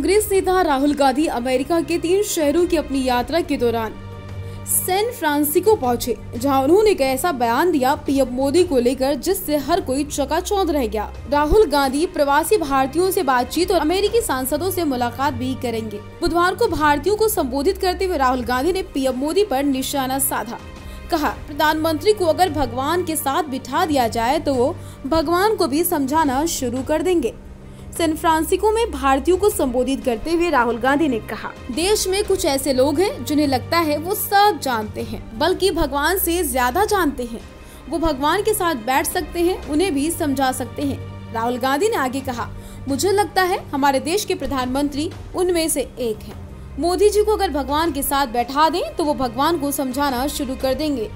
कांग्रेस नेता राहुल गांधी अमेरिका के तीन शहरों की अपनी यात्रा के दौरान सैन फ्रांसिको पहुंचे जहां उन्होंने एक ऐसा बयान दिया पीएम मोदी को लेकर जिससे हर कोई चकाचौंध रह गया राहुल गांधी प्रवासी भारतीयों से बातचीत और अमेरिकी सांसदों से मुलाकात भी करेंगे बुधवार को भारतीयों को संबोधित करते हुए राहुल गांधी ने पीएम मोदी पर निशाना साधा कहा प्रधानमंत्री को अगर भगवान के साथ बिठा दिया जाए तो वो भगवान को भी समझाना शुरू कर देंगे सैन फ्रांसिको में भारतीयों को संबोधित करते हुए राहुल गांधी ने कहा देश में कुछ ऐसे लोग हैं जिन्हें लगता है वो सब जानते हैं बल्कि भगवान से ज्यादा जानते हैं वो भगवान के साथ बैठ सकते हैं उन्हें भी समझा सकते हैं राहुल गांधी ने आगे कहा मुझे लगता है हमारे देश के प्रधानमंत्री उनमें से एक है मोदी जी को अगर भगवान के साथ बैठा दें तो वो भगवान को समझाना शुरू कर देंगे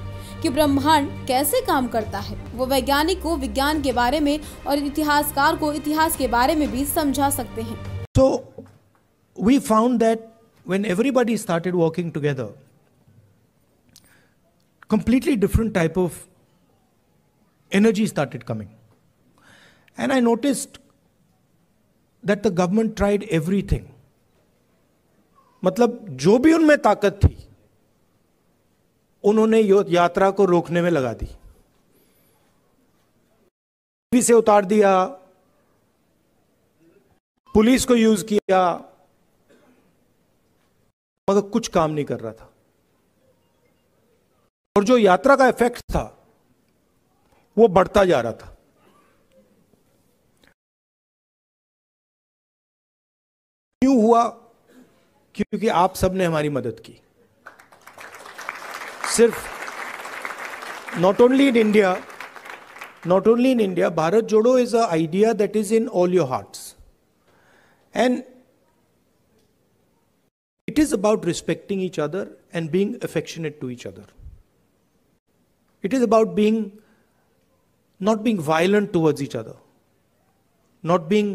कि ब्रह्मांड कैसे काम करता है वो वैज्ञानिक को विज्ञान के बारे में और इतिहासकार को इतिहास के बारे में भी समझा सकते हैं तो we found that when everybody started walking together completely different type of energy started coming and I notice that the government tried everything मतलब जो भी उनमें ताकत थी उन्होंने यात्रा को रोकने में लगा दी टीवी से उतार दिया पुलिस को यूज किया मगर कुछ काम नहीं कर रहा था और जो यात्रा का इफेक्ट था वो बढ़ता जा रहा था क्यों हुआ क्योंकि आप सबने हमारी मदद की सिर्फ not only in India not only in India Bharat Jodo is a idea that is in all your hearts it is about respecting each other and being affectionate to each other. It is about being not being violent towards each other, not being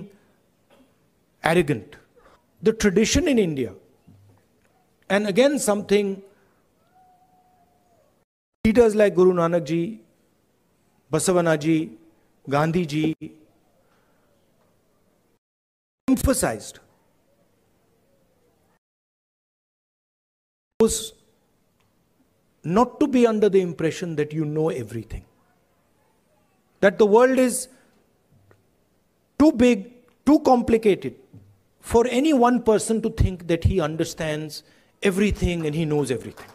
arrogant. The tradition in India, and again something Leaders like Guru Nanak ji, Basavanaji, Gandhi ji emphasized was not to be under the impression that you know everything. That the world is too big, too complicated for any one person to think that he understands everything and he knows everything.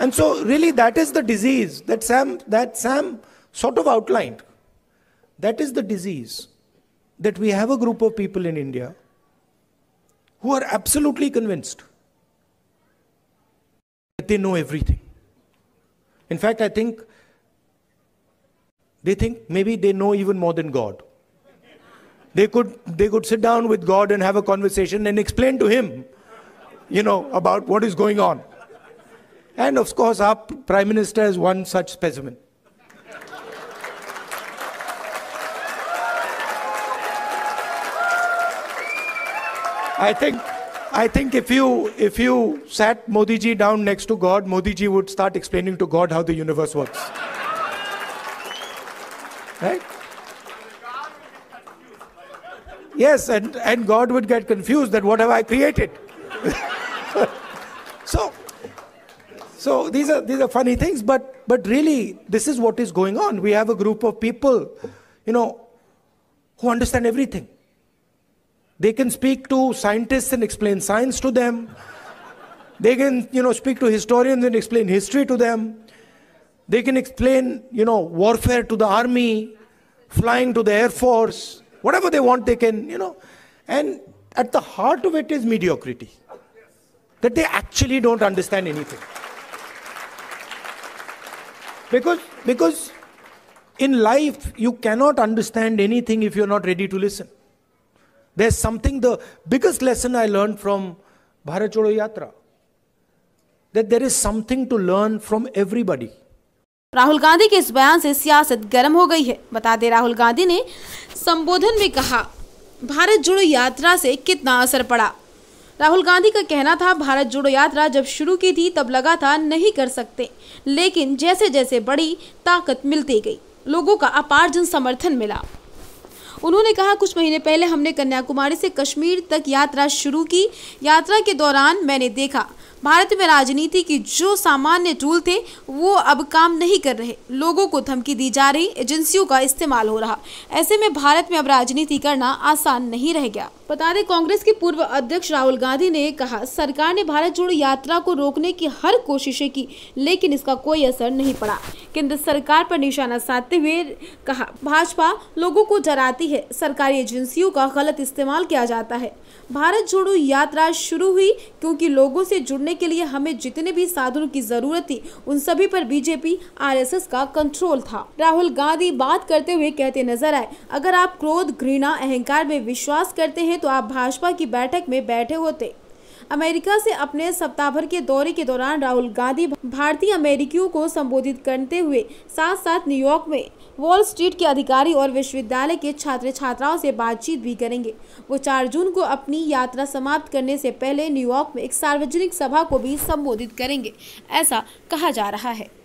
And so, really, that is the disease that Sam, that Sam sort of outlined. That is the disease that we have a group of people in India who are absolutely convinced that they know everything. In fact, I think they think maybe they know even more than God. They could, they could sit down with God and have a conversation and explain to Him, you know, about what is going on. And of course, our Prime Minister is one such specimen. I think, I think if you, if you sat Modi ji down next to God, Modi ji would start explaining to God how the universe works. right? Yes, and, and God would get confused that what have I created? So these are these are funny things, but but really this is what is going on. We have a group of people, you know, who understand everything. They can speak to scientists and explain science to them. They can, you know, speak to historians and explain history to them. They can explain, you know, warfare to the army, flying to the air force, whatever they want, they can, you know. And at the heart of it is mediocrity. That they actually don't understand anything. Because because in life you cannot understand anything if you are not ready to listen they something the biggest lesson I learn from Bharat Jodo Yatra that there is something to learn from everybody Rahul Gandhi के इस बयान से सियासत गर्म हो गई है बता दे राहुल गांधी ने संबोधन में कहा भारत जोड़ो यात्रा से कितना असर पड़ा राहुल गांधी का कहना था भारत जोड़ो यात्रा जब शुरू की थी तब लगा था नहीं कर सकते लेकिन जैसे जैसे बड़ी ताकत मिलती गई लोगों का अपार जन समर्थन मिला उन्होंने कहा कुछ महीने पहले हमने कन्याकुमारी से कश्मीर तक यात्रा शुरू की यात्रा के दौरान मैंने देखा भारत में राजनीति की जो सामान्य टूल थे वो अब काम नहीं कर रहे लोगों को धमकी दी जा रही एजेंसियों का इस्तेमाल हो रहा ऐसे में भारत में अब राजनीति करना आसान नहीं रह गया बता दें कांग्रेस के पूर्व अध्यक्ष राहुल गांधी ने कहा सरकार ने भारत जोड़ो यात्रा को रोकने की हर कोशिशें की लेकिन इसका कोई असर नहीं पड़ा केंद्र सरकार पर निशाना साधते हुए कहा भाजपा लोगों को डराती है सरकारी एजेंसियों का गलत इस्तेमाल किया जाता है भारत जोड़ो यात्रा शुरू हुई क्योंकि लोगों से जुड़ने करने के लिए हमें जितने भी साधनों की जरूरत थी उन सभी पर बीजेपी आरएसएस का कंट्रोल था राहुल गांधी बात करते हुए कहते नजर आए अगर आप क्रोध घृणा अहंकार में विश्वास करते हैं तो आप भाजपा की बैठक में बैठे होते अमेरिका से अपने सप्ताह भर के दौरे के दौरान राहुल गांधी भारतीय अमेरिकियों को संबोधित करते हुए साथ साथ न्यूयॉर्क में वॉल स्ट्रीट के अधिकारी और विश्वविद्यालय के छात्र छात्राओं से बातचीत भी करेंगे वो चार जून को अपनी यात्रा समाप्त करने से पहले न्यूयॉर्क में एक सार्वजनिक सभा को भी संबोधित करेंगे ऐसा कहा जा रहा है